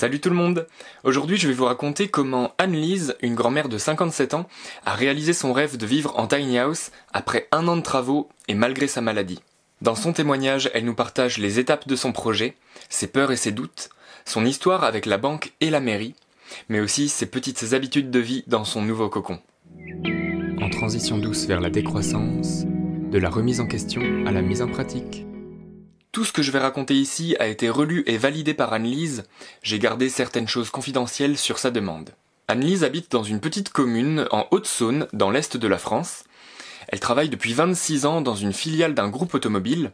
Salut tout le monde Aujourd'hui je vais vous raconter comment Anne-Lise, une grand-mère de 57 ans, a réalisé son rêve de vivre en tiny house après un an de travaux et malgré sa maladie. Dans son témoignage, elle nous partage les étapes de son projet, ses peurs et ses doutes, son histoire avec la banque et la mairie, mais aussi ses petites habitudes de vie dans son nouveau cocon. En transition douce vers la décroissance, de la remise en question à la mise en pratique. Tout ce que je vais raconter ici a été relu et validé par Annelise, j'ai gardé certaines choses confidentielles sur sa demande. Annelise habite dans une petite commune en Haute-Saône, dans l'est de la France. Elle travaille depuis 26 ans dans une filiale d'un groupe automobile,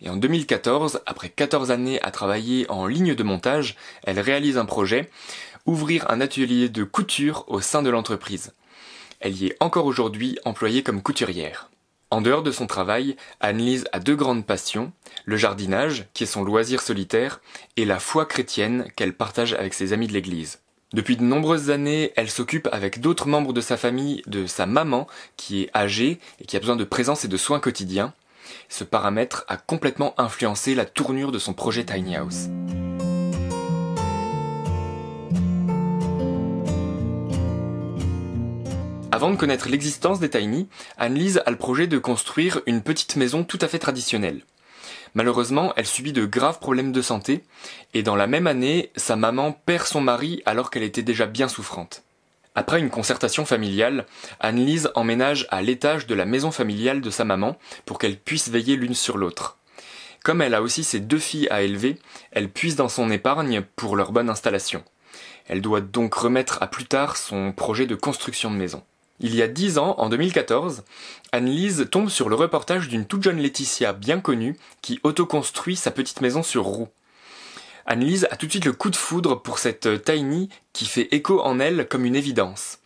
et en 2014, après 14 années à travailler en ligne de montage, elle réalise un projet, ouvrir un atelier de couture au sein de l'entreprise. Elle y est encore aujourd'hui employée comme couturière. En dehors de son travail, Annelise a deux grandes passions, le jardinage, qui est son loisir solitaire, et la foi chrétienne qu'elle partage avec ses amis de l'église. Depuis de nombreuses années, elle s'occupe avec d'autres membres de sa famille de sa maman, qui est âgée et qui a besoin de présence et de soins quotidiens. Ce paramètre a complètement influencé la tournure de son projet Tiny House. Avant de connaître l'existence des Tiny, Annelise a le projet de construire une petite maison tout à fait traditionnelle. Malheureusement, elle subit de graves problèmes de santé, et dans la même année, sa maman perd son mari alors qu'elle était déjà bien souffrante. Après une concertation familiale, Annelise emménage à l'étage de la maison familiale de sa maman pour qu'elle puisse veiller l'une sur l'autre. Comme elle a aussi ses deux filles à élever, elle puise dans son épargne pour leur bonne installation. Elle doit donc remettre à plus tard son projet de construction de maison. Il y a dix ans, en 2014, Annelise tombe sur le reportage d'une toute jeune Laetitia bien connue qui autoconstruit sa petite maison sur roue. Annelise a tout de suite le coup de foudre pour cette tiny qui fait écho en elle comme une évidence.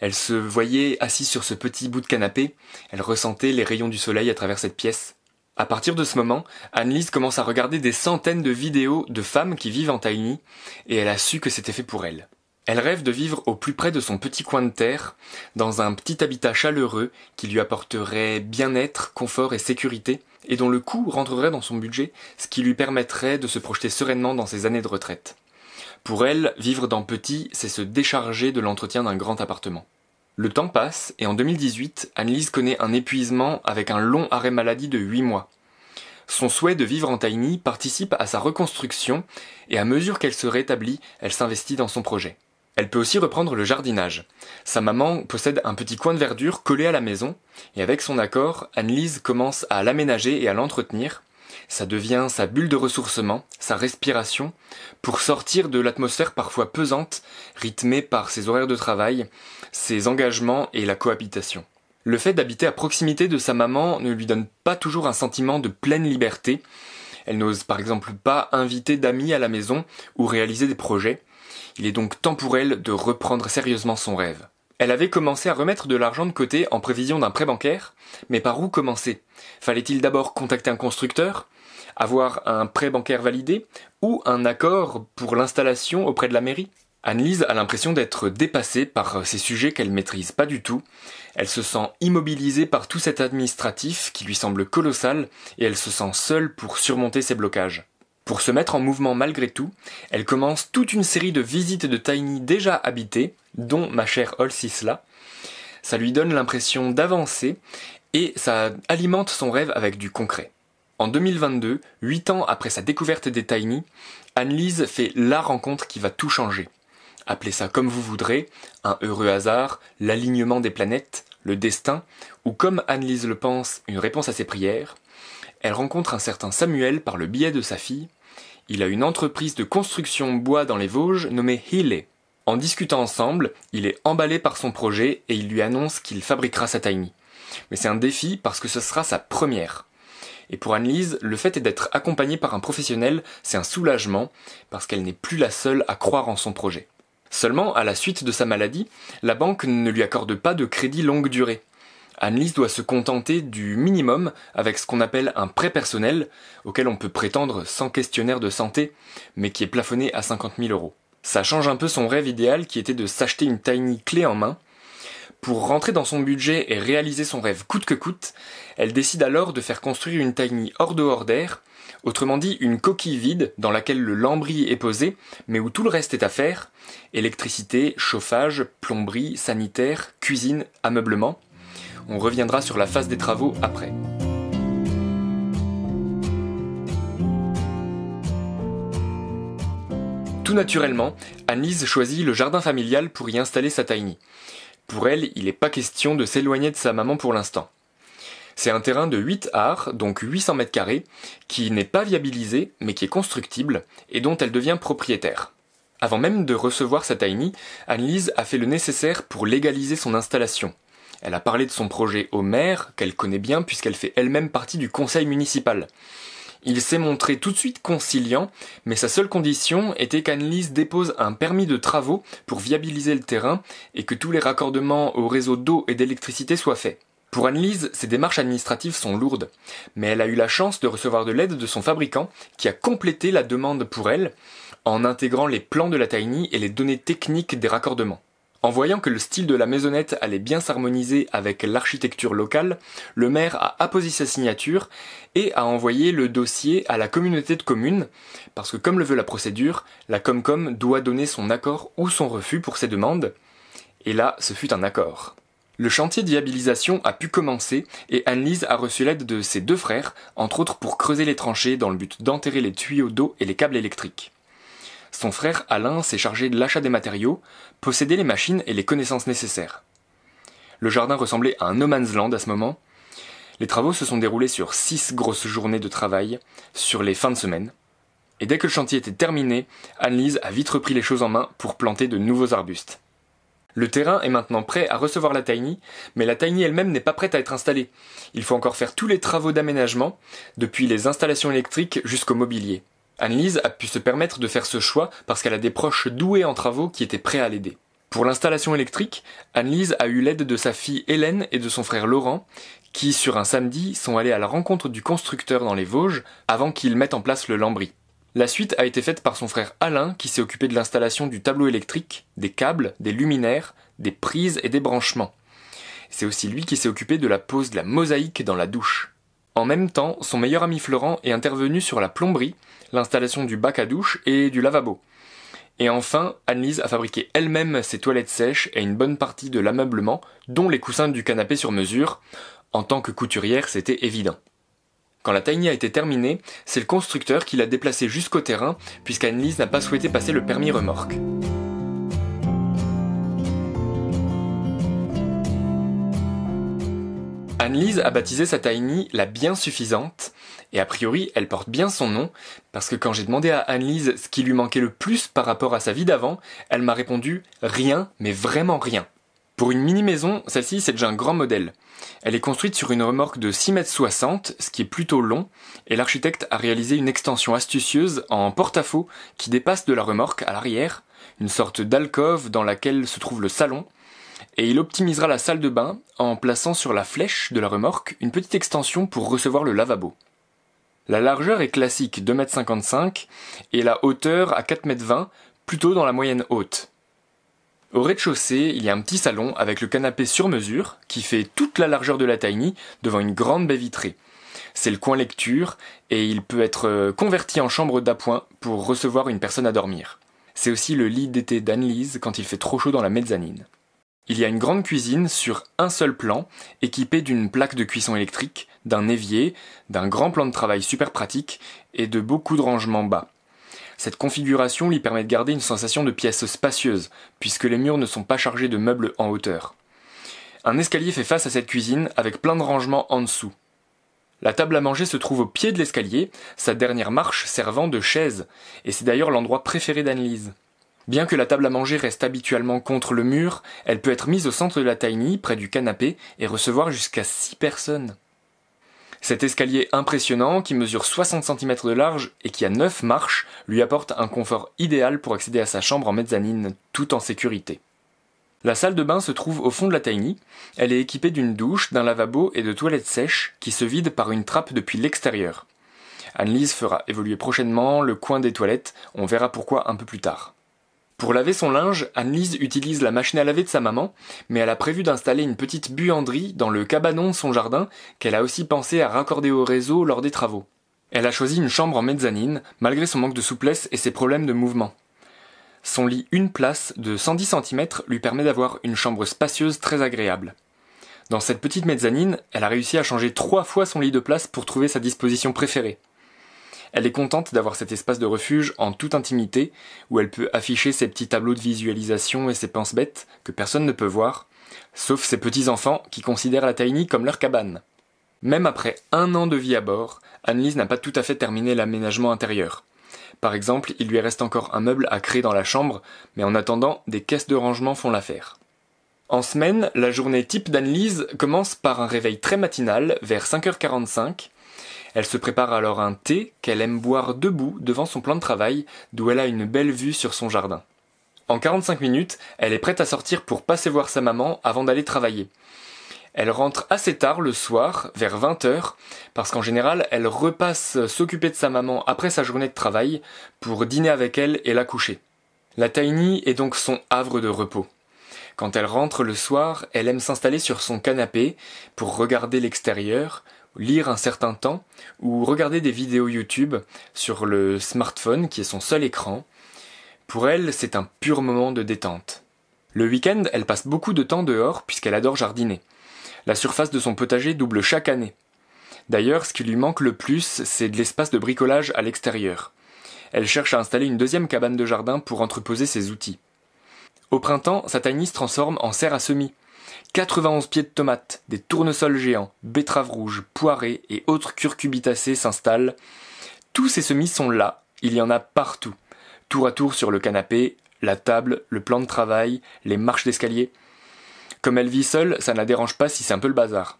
Elle se voyait assise sur ce petit bout de canapé, elle ressentait les rayons du soleil à travers cette pièce. À partir de ce moment, Annelise commence à regarder des centaines de vidéos de femmes qui vivent en tiny, et elle a su que c'était fait pour elle. Elle rêve de vivre au plus près de son petit coin de terre, dans un petit habitat chaleureux qui lui apporterait bien-être, confort et sécurité, et dont le coût rentrerait dans son budget, ce qui lui permettrait de se projeter sereinement dans ses années de retraite. Pour elle, vivre dans petit, c'est se décharger de l'entretien d'un grand appartement. Le temps passe, et en 2018, Annelise connaît un épuisement avec un long arrêt maladie de 8 mois. Son souhait de vivre en tiny participe à sa reconstruction, et à mesure qu'elle se rétablit, elle s'investit dans son projet. Elle peut aussi reprendre le jardinage. Sa maman possède un petit coin de verdure collé à la maison, et avec son accord, Annelise commence à l'aménager et à l'entretenir. Ça devient sa bulle de ressourcement, sa respiration, pour sortir de l'atmosphère parfois pesante, rythmée par ses horaires de travail, ses engagements et la cohabitation. Le fait d'habiter à proximité de sa maman ne lui donne pas toujours un sentiment de pleine liberté. Elle n'ose par exemple pas inviter d'amis à la maison ou réaliser des projets. Il est donc temps pour elle de reprendre sérieusement son rêve. Elle avait commencé à remettre de l'argent de côté en prévision d'un prêt bancaire, mais par où commencer Fallait-il d'abord contacter un constructeur avoir un prêt bancaire validé ou un accord pour l'installation auprès de la mairie. Anne-Lise a l'impression d'être dépassée par ces sujets qu'elle maîtrise pas du tout. Elle se sent immobilisée par tout cet administratif qui lui semble colossal et elle se sent seule pour surmonter ses blocages. Pour se mettre en mouvement malgré tout, elle commence toute une série de visites de Tiny déjà habitées, dont ma chère Olsisla. Ça lui donne l'impression d'avancer et ça alimente son rêve avec du concret. En 2022, 8 ans après sa découverte des Tiny, Annelise fait la rencontre qui va tout changer. Appelez ça comme vous voudrez, un heureux hasard, l'alignement des planètes, le destin, ou comme Annelise le pense, une réponse à ses prières, elle rencontre un certain Samuel par le biais de sa fille, il a une entreprise de construction bois dans les Vosges nommée Healy. En discutant ensemble, il est emballé par son projet et il lui annonce qu'il fabriquera sa tiny. Mais c'est un défi parce que ce sera sa première. Et pour Annelise, le fait d'être accompagnée par un professionnel, c'est un soulagement parce qu'elle n'est plus la seule à croire en son projet. Seulement, à la suite de sa maladie, la banque ne lui accorde pas de crédit longue durée. Annelise doit se contenter du minimum avec ce qu'on appelle un prêt personnel, auquel on peut prétendre sans questionnaire de santé, mais qui est plafonné à 50 000 euros. Ça change un peu son rêve idéal qui était de s'acheter une tiny clé en main. Pour rentrer dans son budget et réaliser son rêve coûte que coûte, elle décide alors de faire construire une tiny hors dehors d'air, autrement dit une coquille vide dans laquelle le lambris est posé, mais où tout le reste est à faire, électricité, chauffage, plomberie, sanitaire, cuisine, ameublement, on reviendra sur la phase des travaux après. Tout naturellement, Anise choisit le jardin familial pour y installer sa tiny. Pour elle, il n'est pas question de s'éloigner de sa maman pour l'instant. C'est un terrain de 8 arts, donc 800 mètres carrés, qui n'est pas viabilisé, mais qui est constructible, et dont elle devient propriétaire. Avant même de recevoir sa tiny, Annelise a fait le nécessaire pour légaliser son installation. Elle a parlé de son projet au maire, qu'elle connaît bien puisqu'elle fait elle-même partie du conseil municipal. Il s'est montré tout de suite conciliant, mais sa seule condition était qu'Annelise dépose un permis de travaux pour viabiliser le terrain et que tous les raccordements au réseau d'eau et d'électricité soient faits. Pour Annelise, ces démarches administratives sont lourdes, mais elle a eu la chance de recevoir de l'aide de son fabricant qui a complété la demande pour elle en intégrant les plans de la Tiny et les données techniques des raccordements. En voyant que le style de la maisonnette allait bien s'harmoniser avec l'architecture locale, le maire a apposé sa signature et a envoyé le dossier à la communauté de communes, parce que comme le veut la procédure, la Comcom doit donner son accord ou son refus pour ses demandes. Et là, ce fut un accord. Le chantier de viabilisation a pu commencer et Anne-Lise a reçu l'aide de ses deux frères, entre autres pour creuser les tranchées dans le but d'enterrer les tuyaux d'eau et les câbles électriques. Son frère Alain s'est chargé de l'achat des matériaux, possédait les machines et les connaissances nécessaires. Le jardin ressemblait à un no man's land à ce moment. Les travaux se sont déroulés sur six grosses journées de travail, sur les fins de semaine. Et dès que le chantier était terminé, Anne-Lise a vite repris les choses en main pour planter de nouveaux arbustes. Le terrain est maintenant prêt à recevoir la tiny, mais la tiny elle-même n'est pas prête à être installée. Il faut encore faire tous les travaux d'aménagement, depuis les installations électriques jusqu'au mobilier. Annelise a pu se permettre de faire ce choix parce qu'elle a des proches doués en travaux qui étaient prêts à l'aider. Pour l'installation électrique, Annelise a eu l'aide de sa fille Hélène et de son frère Laurent, qui, sur un samedi, sont allés à la rencontre du constructeur dans les Vosges avant qu'il mette en place le lambris. La suite a été faite par son frère Alain, qui s'est occupé de l'installation du tableau électrique, des câbles, des luminaires, des prises et des branchements. C'est aussi lui qui s'est occupé de la pose de la mosaïque dans la douche. En même temps, son meilleur ami Florent est intervenu sur la plomberie, l'installation du bac à douche et du lavabo. Et enfin, Annelise a fabriqué elle-même ses toilettes sèches et une bonne partie de l'ameublement, dont les coussins du canapé sur mesure. En tant que couturière, c'était évident. Quand la tiny a été terminée, c'est le constructeur qui l'a déplacée jusqu'au terrain, puisqu'Annelise n'a pas souhaité passer le permis remorque. Annelise a baptisé sa tiny la bien suffisante, et a priori elle porte bien son nom, parce que quand j'ai demandé à Annelise ce qui lui manquait le plus par rapport à sa vie d'avant, elle m'a répondu rien, mais vraiment rien. Pour une mini-maison, celle-ci c'est déjà un grand modèle. Elle est construite sur une remorque de 6m60, ce qui est plutôt long, et l'architecte a réalisé une extension astucieuse en porte-à-faux qui dépasse de la remorque à l'arrière, une sorte d'alcôve dans laquelle se trouve le salon, et il optimisera la salle de bain en plaçant sur la flèche de la remorque une petite extension pour recevoir le lavabo. La largeur est classique 2,55 m et la hauteur à 4,20 m, plutôt dans la moyenne haute. Au rez-de-chaussée, il y a un petit salon avec le canapé sur mesure qui fait toute la largeur de la tiny devant une grande baie vitrée. C'est le coin lecture et il peut être euh, converti en chambre d'appoint pour recevoir une personne à dormir. C'est aussi le lit d'été d'Annelise quand il fait trop chaud dans la mezzanine. Il y a une grande cuisine sur un seul plan, équipée d'une plaque de cuisson électrique, d'un évier, d'un grand plan de travail super pratique et de beaucoup de rangements bas. Cette configuration lui permet de garder une sensation de pièce spacieuse, puisque les murs ne sont pas chargés de meubles en hauteur. Un escalier fait face à cette cuisine avec plein de rangements en dessous. La table à manger se trouve au pied de l'escalier, sa dernière marche servant de chaise, et c'est d'ailleurs l'endroit préféré d'Annelise. Bien que la table à manger reste habituellement contre le mur, elle peut être mise au centre de la tiny, près du canapé, et recevoir jusqu'à 6 personnes. Cet escalier impressionnant, qui mesure 60 cm de large et qui a 9 marches, lui apporte un confort idéal pour accéder à sa chambre en mezzanine, tout en sécurité. La salle de bain se trouve au fond de la tiny. Elle est équipée d'une douche, d'un lavabo et de toilettes sèches qui se vident par une trappe depuis l'extérieur. Annelise fera évoluer prochainement le coin des toilettes, on verra pourquoi un peu plus tard. Pour laver son linge, Annelise utilise la machine à laver de sa maman, mais elle a prévu d'installer une petite buanderie dans le cabanon de son jardin qu'elle a aussi pensé à raccorder au réseau lors des travaux. Elle a choisi une chambre en mezzanine, malgré son manque de souplesse et ses problèmes de mouvement. Son lit une place de 110 cm lui permet d'avoir une chambre spacieuse très agréable. Dans cette petite mezzanine, elle a réussi à changer trois fois son lit de place pour trouver sa disposition préférée. Elle est contente d'avoir cet espace de refuge en toute intimité, où elle peut afficher ses petits tableaux de visualisation et ses penses bêtes que personne ne peut voir, sauf ses petits-enfants qui considèrent la Tiny comme leur cabane. Même après un an de vie à bord, Annelise n'a pas tout à fait terminé l'aménagement intérieur. Par exemple, il lui reste encore un meuble à créer dans la chambre, mais en attendant, des caisses de rangement font l'affaire. En semaine, la journée type d'Annelise commence par un réveil très matinal vers 5h45 elle se prépare alors un thé qu'elle aime boire debout devant son plan de travail, d'où elle a une belle vue sur son jardin. En 45 minutes, elle est prête à sortir pour passer voir sa maman avant d'aller travailler. Elle rentre assez tard le soir, vers 20h, parce qu'en général, elle repasse s'occuper de sa maman après sa journée de travail pour dîner avec elle et la coucher. La Tiny est donc son havre de repos. Quand elle rentre le soir, elle aime s'installer sur son canapé pour regarder l'extérieur, lire un certain temps ou regarder des vidéos YouTube sur le smartphone qui est son seul écran. Pour elle, c'est un pur moment de détente. Le week-end, elle passe beaucoup de temps dehors puisqu'elle adore jardiner. La surface de son potager double chaque année. D'ailleurs, ce qui lui manque le plus, c'est de l'espace de bricolage à l'extérieur. Elle cherche à installer une deuxième cabane de jardin pour entreposer ses outils. Au printemps, sa tiny se transforme en serre à semis. 91 pieds de tomates, des tournesols géants, betteraves rouges, poirées et autres curcubitacées s'installent. Tous ces semis sont là, il y en a partout. Tour à tour sur le canapé, la table, le plan de travail, les marches d'escalier. Comme elle vit seule, ça ne la dérange pas si c'est un peu le bazar.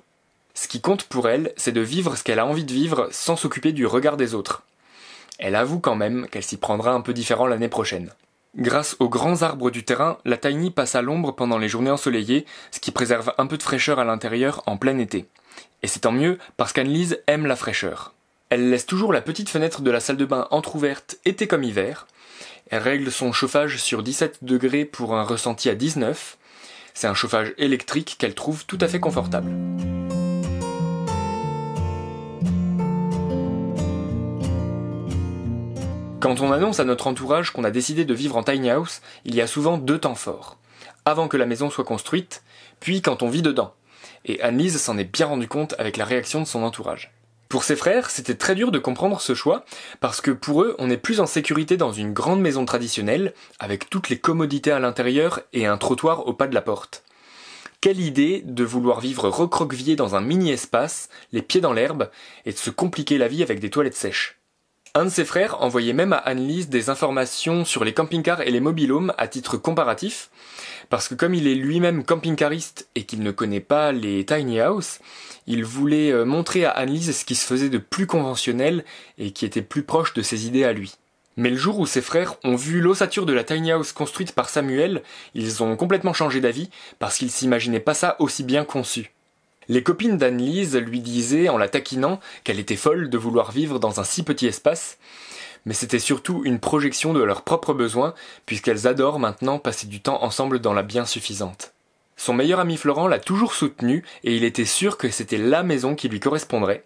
Ce qui compte pour elle, c'est de vivre ce qu'elle a envie de vivre sans s'occuper du regard des autres. Elle avoue quand même qu'elle s'y prendra un peu différent l'année prochaine. Grâce aux grands arbres du terrain, la tiny passe à l'ombre pendant les journées ensoleillées, ce qui préserve un peu de fraîcheur à l'intérieur en plein été. Et c'est tant mieux parce qu'Annelise aime la fraîcheur. Elle laisse toujours la petite fenêtre de la salle de bain entr'ouverte été comme hiver. Elle règle son chauffage sur 17 degrés pour un ressenti à 19. C'est un chauffage électrique qu'elle trouve tout à fait confortable. Quand on annonce à notre entourage qu'on a décidé de vivre en tiny house, il y a souvent deux temps forts. Avant que la maison soit construite, puis quand on vit dedans. Et Anne-Lise s'en est bien rendu compte avec la réaction de son entourage. Pour ses frères, c'était très dur de comprendre ce choix, parce que pour eux, on est plus en sécurité dans une grande maison traditionnelle, avec toutes les commodités à l'intérieur et un trottoir au pas de la porte. Quelle idée de vouloir vivre recroquevillé dans un mini-espace, les pieds dans l'herbe, et de se compliquer la vie avec des toilettes sèches. Un de ses frères envoyait même à Annelise des informations sur les camping-cars et les mobil-homes à titre comparatif, parce que comme il est lui-même camping-cariste et qu'il ne connaît pas les tiny house, il voulait euh, montrer à Annelise ce qui se faisait de plus conventionnel et qui était plus proche de ses idées à lui. Mais le jour où ses frères ont vu l'ossature de la tiny house construite par Samuel, ils ont complètement changé d'avis parce qu'ils s'imaginaient pas ça aussi bien conçu. Les copines d'Anne-Lise lui disaient, en la taquinant, qu'elle était folle de vouloir vivre dans un si petit espace, mais c'était surtout une projection de leurs propres besoins, puisqu'elles adorent maintenant passer du temps ensemble dans la bien suffisante. Son meilleur ami Florent l'a toujours soutenue, et il était sûr que c'était la maison qui lui correspondrait.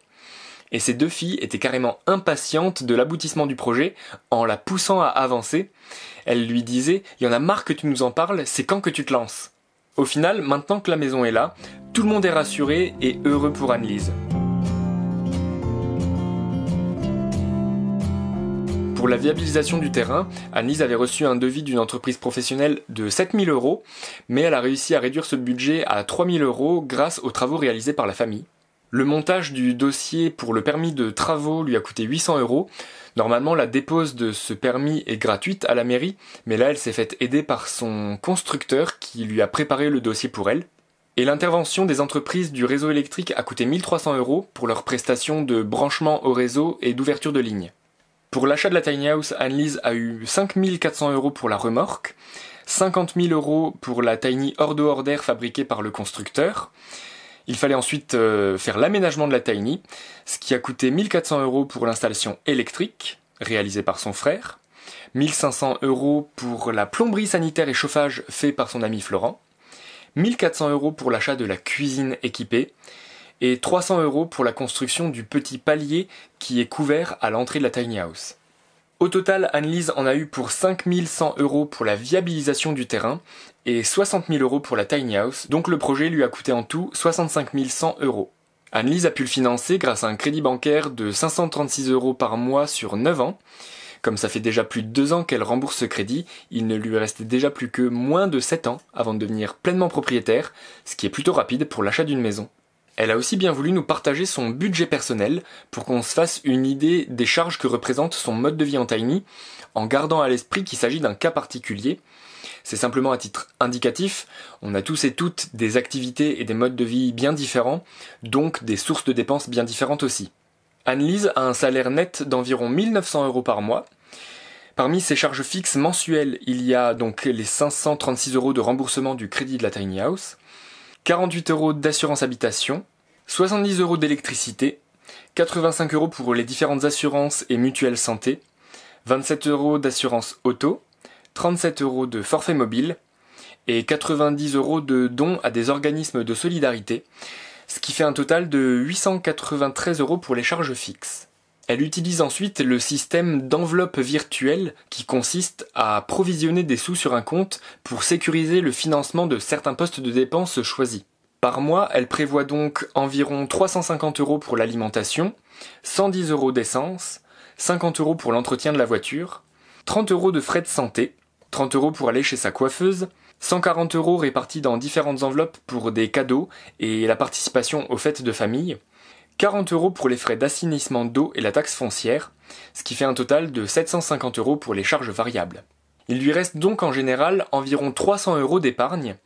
Et ses deux filles étaient carrément impatientes de l'aboutissement du projet, en la poussant à avancer. Elles lui disaient « Il y en a marre que tu nous en parles, c'est quand que tu te lances ?» Au final, maintenant que la maison est là, tout le monde est rassuré et heureux pour Annelise. Pour la viabilisation du terrain, Annelise avait reçu un devis d'une entreprise professionnelle de 7000 euros, mais elle a réussi à réduire ce budget à 3000 euros grâce aux travaux réalisés par la famille. Le montage du dossier pour le permis de travaux lui a coûté 800 euros. Normalement, la dépose de ce permis est gratuite à la mairie, mais là, elle s'est faite aider par son constructeur qui lui a préparé le dossier pour elle. Et l'intervention des entreprises du réseau électrique a coûté 1300 euros pour leur prestations de branchement au réseau et d'ouverture de ligne. Pour l'achat de la tiny house, Annelise a eu 5400 euros pour la remorque, 50 000 euros pour la tiny hors hors d'air fabriquée par le constructeur, il fallait ensuite euh, faire l'aménagement de la Tiny, ce qui a coûté 1400 euros pour l'installation électrique, réalisée par son frère, 1500 euros pour la plomberie sanitaire et chauffage fait par son ami Florent, 1400 euros pour l'achat de la cuisine équipée, et 300 euros pour la construction du petit palier qui est couvert à l'entrée de la tiny house. Au total, Annelise en a eu pour 5100 euros pour la viabilisation du terrain et 60 000 euros pour la tiny house, donc le projet lui a coûté en tout 65 100 euros. Annelise a pu le financer grâce à un crédit bancaire de 536 euros par mois sur 9 ans. Comme ça fait déjà plus de 2 ans qu'elle rembourse ce crédit, il ne lui restait déjà plus que moins de 7 ans avant de devenir pleinement propriétaire, ce qui est plutôt rapide pour l'achat d'une maison. Elle a aussi bien voulu nous partager son budget personnel pour qu'on se fasse une idée des charges que représente son mode de vie en Tiny, en gardant à l'esprit qu'il s'agit d'un cas particulier. C'est simplement à titre indicatif, on a tous et toutes des activités et des modes de vie bien différents, donc des sources de dépenses bien différentes aussi. Annelise a un salaire net d'environ 1900 euros par mois. Parmi ses charges fixes mensuelles, il y a donc les 536 euros de remboursement du crédit de la Tiny House, 48 euros d'assurance habitation, 70 euros d'électricité, 85 euros pour les différentes assurances et mutuelles santé, 27 euros d'assurance auto, 37 euros de forfait mobile et 90 euros de dons à des organismes de solidarité, ce qui fait un total de 893 euros pour les charges fixes. Elle utilise ensuite le système d'enveloppe virtuelle qui consiste à provisionner des sous sur un compte pour sécuriser le financement de certains postes de dépenses choisis. Par mois, elle prévoit donc environ 350 euros pour l'alimentation, 110 euros d'essence, 50 euros pour l'entretien de la voiture, 30 euros de frais de santé, 30 euros pour aller chez sa coiffeuse, 140 euros répartis dans différentes enveloppes pour des cadeaux et la participation aux fêtes de famille, 40 euros pour les frais d'assainissement d'eau et la taxe foncière, ce qui fait un total de 750 euros pour les charges variables. Il lui reste donc en général environ 300 euros d'épargne,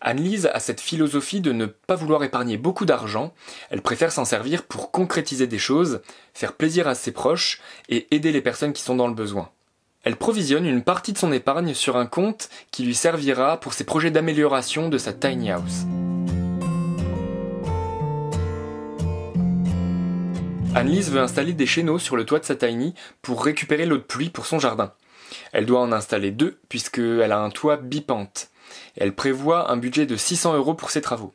Annelise a cette philosophie de ne pas vouloir épargner beaucoup d'argent, elle préfère s'en servir pour concrétiser des choses, faire plaisir à ses proches et aider les personnes qui sont dans le besoin. Elle provisionne une partie de son épargne sur un compte qui lui servira pour ses projets d'amélioration de sa tiny house. Annelise veut installer des chéneaux sur le toit de sa tiny pour récupérer l'eau de pluie pour son jardin. Elle doit en installer deux puisqu'elle a un toit bipente. Elle prévoit un budget de 600 euros pour ses travaux.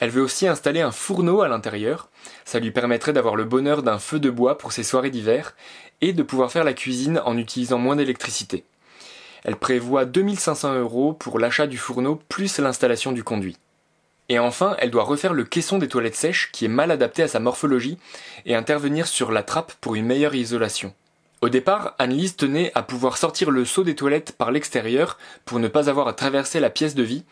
Elle veut aussi installer un fourneau à l'intérieur, ça lui permettrait d'avoir le bonheur d'un feu de bois pour ses soirées d'hiver et de pouvoir faire la cuisine en utilisant moins d'électricité. Elle prévoit 2500 euros pour l'achat du fourneau plus l'installation du conduit. Et enfin, elle doit refaire le caisson des toilettes sèches qui est mal adapté à sa morphologie et intervenir sur la trappe pour une meilleure isolation. Au départ, Annelise tenait à pouvoir sortir le seau des toilettes par l'extérieur pour ne pas avoir à traverser la pièce de vie,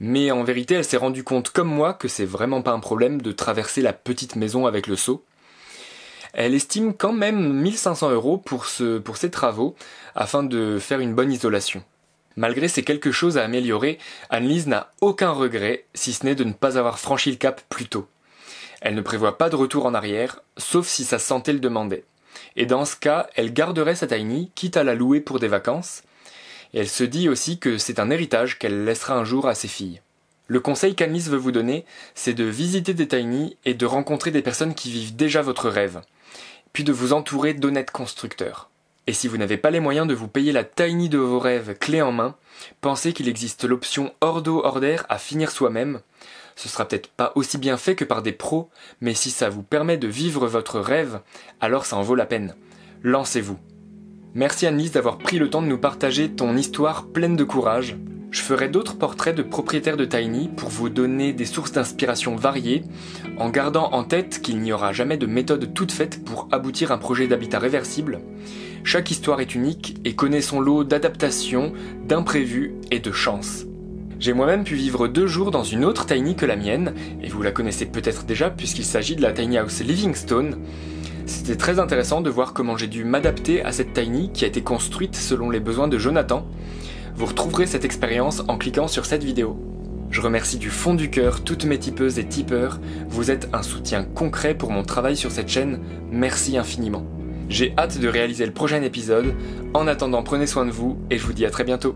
mais en vérité elle s'est rendue compte comme moi que c'est vraiment pas un problème de traverser la petite maison avec le seau. Elle estime quand même 1500 euros pour, ce, pour ces travaux afin de faire une bonne isolation. Malgré ces quelque chose à améliorer, Annelise n'a aucun regret si ce n'est de ne pas avoir franchi le cap plus tôt. Elle ne prévoit pas de retour en arrière, sauf si sa santé le demandait. Et dans ce cas, elle garderait sa tiny, quitte à la louer pour des vacances. Et elle se dit aussi que c'est un héritage qu'elle laissera un jour à ses filles. Le conseil qu'Amis veut vous donner, c'est de visiter des tiny et de rencontrer des personnes qui vivent déjà votre rêve, puis de vous entourer d'honnêtes constructeurs. Et si vous n'avez pas les moyens de vous payer la tiny de vos rêves clé en main, pensez qu'il existe l'option hors d'air à finir soi-même. Ce sera peut-être pas aussi bien fait que par des pros, mais si ça vous permet de vivre votre rêve, alors ça en vaut la peine. Lancez-vous. Merci Annelise d'avoir pris le temps de nous partager ton histoire pleine de courage. Je ferai d'autres portraits de propriétaires de Tiny pour vous donner des sources d'inspiration variées, en gardant en tête qu'il n'y aura jamais de méthode toute faite pour aboutir à un projet d'habitat réversible. Chaque histoire est unique et connaît son lot d'adaptations, d'imprévus et de chance. J'ai moi-même pu vivre deux jours dans une autre tiny que la mienne, et vous la connaissez peut-être déjà puisqu'il s'agit de la tiny house Livingstone. C'était très intéressant de voir comment j'ai dû m'adapter à cette tiny qui a été construite selon les besoins de Jonathan. Vous retrouverez cette expérience en cliquant sur cette vidéo. Je remercie du fond du cœur toutes mes tipeuses et tipeurs, vous êtes un soutien concret pour mon travail sur cette chaîne, merci infiniment. J'ai hâte de réaliser le prochain épisode, en attendant prenez soin de vous et je vous dis à très bientôt.